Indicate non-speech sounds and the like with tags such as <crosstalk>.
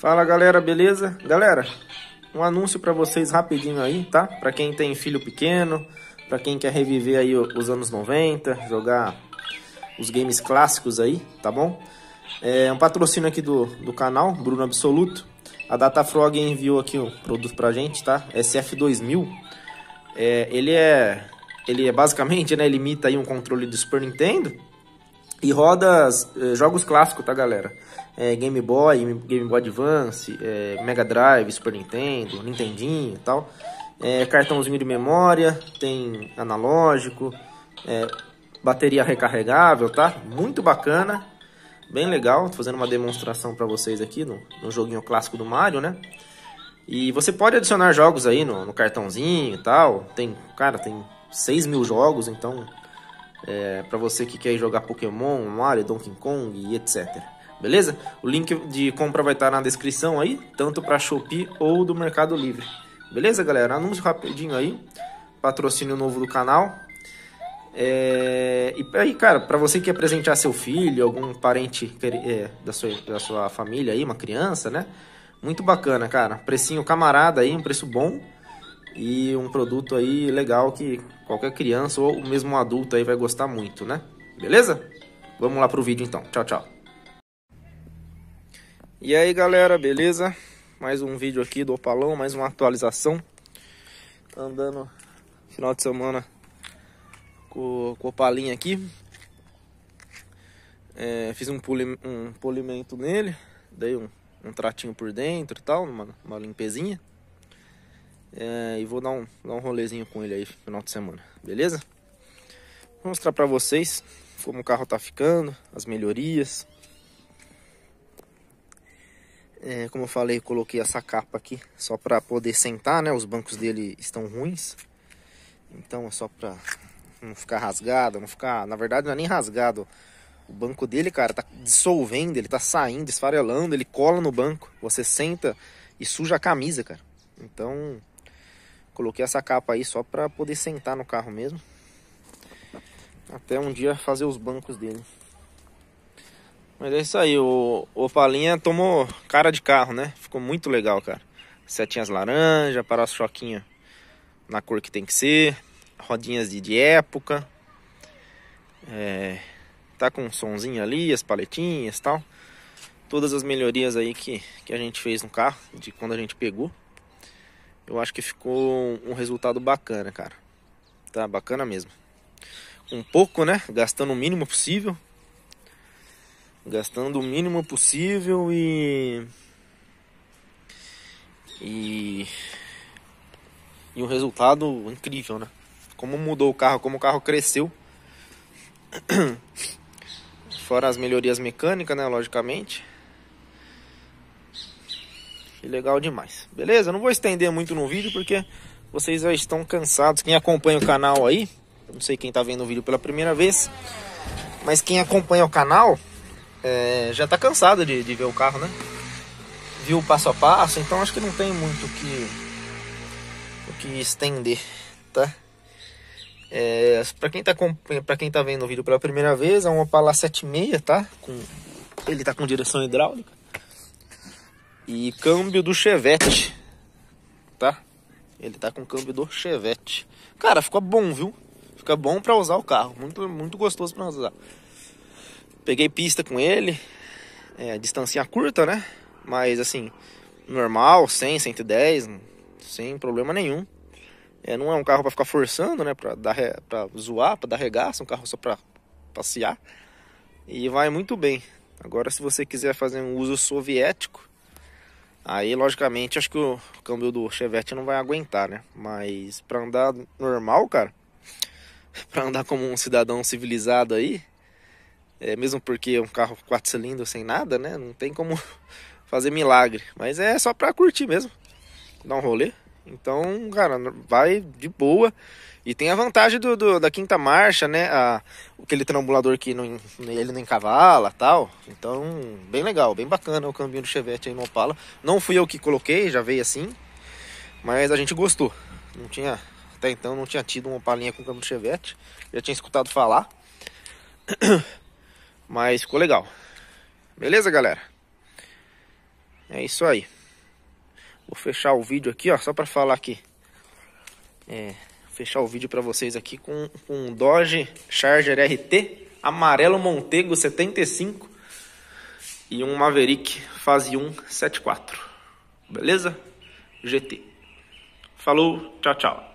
Fala galera, beleza? Galera, um anúncio para vocês rapidinho aí, tá? Para quem tem filho pequeno, para quem quer reviver aí os anos 90, jogar os games clássicos aí, tá bom? É um patrocínio aqui do, do canal, Bruno Absoluto. A Datafrog enviou aqui um produto pra gente, tá? SF2000. É, ele é ele é basicamente, né, ele imita aí um controle do Super Nintendo, e roda eh, jogos clássicos, tá, galera? É, Game Boy, Game Boy Advance, é, Mega Drive, Super Nintendo, Nintendinho e tal. É, cartãozinho de memória, tem analógico, é, bateria recarregável, tá? Muito bacana, bem legal. Tô fazendo uma demonstração para vocês aqui no, no, joguinho clássico do Mario, né? E você pode adicionar jogos aí no, no cartãozinho e tal. Tem, cara, tem 6 mil jogos, então é, para você que quer jogar Pokémon, Mario, Donkey Kong e etc. Beleza? O link de compra vai estar tá na descrição aí, tanto para Shopee ou do Mercado Livre. Beleza, galera? Anúncio rapidinho aí, patrocínio novo do canal. É, e aí, cara, para você que quer presentear seu filho, algum parente é, da, sua, da sua família aí, uma criança, né? Muito bacana, cara. Precinho camarada aí, um preço bom e um produto aí legal que qualquer criança ou mesmo um adulto aí vai gostar muito, né? Beleza? Vamos lá pro vídeo então. Tchau, tchau. E aí, galera, beleza? Mais um vídeo aqui do Opalão, mais uma atualização. Tá andando final de semana com, com o Opalinho aqui. É, fiz um, poli, um polimento nele, dei um, um tratinho por dentro e tal, uma, uma limpezinha. É, e vou dar um, dar um rolezinho com ele aí no final de semana, beleza? Vou mostrar pra vocês como o carro tá ficando, as melhorias. É, como eu falei, coloquei essa capa aqui só pra poder sentar, né? Os bancos dele estão ruins. Então é só pra não ficar rasgado, não ficar... Na verdade não é nem rasgado. O banco dele, cara, tá dissolvendo, ele tá saindo, esfarelando, ele cola no banco. Você senta e suja a camisa, cara. Então... Coloquei essa capa aí só para poder sentar no carro mesmo. Até um dia fazer os bancos dele. Mas é isso aí, o Opalinha tomou cara de carro, né? Ficou muito legal, cara. Setinhas laranja, para-choquinho na cor que tem que ser, rodinhas de, de época. É, tá com um sonzinho ali, as paletinhas tal. Todas as melhorias aí que, que a gente fez no carro, de quando a gente pegou. Eu acho que ficou um resultado bacana, cara. Tá bacana mesmo. Um pouco, né? Gastando o mínimo possível. Gastando o mínimo possível e. E. E um resultado incrível, né? Como mudou o carro, como o carro cresceu. <coughs> Fora as melhorias mecânicas, né? Logicamente. Que legal demais. Beleza? Não vou estender muito no vídeo porque vocês já estão cansados. Quem acompanha o canal aí, não sei quem está vendo o vídeo pela primeira vez, mas quem acompanha o canal é, já está cansado de, de ver o carro, né? Viu o passo a passo, então acho que não tem muito o que, o que estender, tá? É, para quem, tá, quem tá vendo o vídeo pela primeira vez, é uma Opala 76, tá? Com, ele tá com direção hidráulica. E câmbio do Chevette, tá? Ele tá com câmbio do Chevette. Cara, ficou bom, viu? Fica bom para usar o carro, muito, muito gostoso para usar. Peguei pista com ele, é, distância curta, né? Mas assim, normal, 100, 110, sem problema nenhum. É, não é um carro para ficar forçando, né? Pra, dar, pra zoar, pra dar regaça, um carro só pra passear. E vai muito bem. Agora, se você quiser fazer um uso soviético, Aí, logicamente, acho que o câmbio do Chevette não vai aguentar, né? Mas para andar normal, cara, <laughs> para andar como um cidadão civilizado aí, é, mesmo porque é um carro quatro cilindros sem nada, né? Não tem como <laughs> fazer milagre. Mas é só para curtir mesmo, dar um rolê. Então, cara, vai de boa. E tem a vantagem do, do da quinta marcha, né? A, aquele trambulador que não, ele não encavala tal. Então, bem legal, bem bacana o caminho do Chevette aí no Opala. Não fui eu que coloquei, já veio assim. Mas a gente gostou. Não tinha, até então não tinha tido uma Opalinha com câmbio do Chevette. Já tinha escutado falar. <coughs> Mas ficou legal. Beleza, galera? É isso aí. Vou fechar o vídeo aqui, ó, só para falar aqui. É, fechar o vídeo para vocês aqui com, com um Dodge Charger RT amarelo Montego 75 e um Maverick Phase 1 74. Beleza? GT. Falou, tchau, tchau.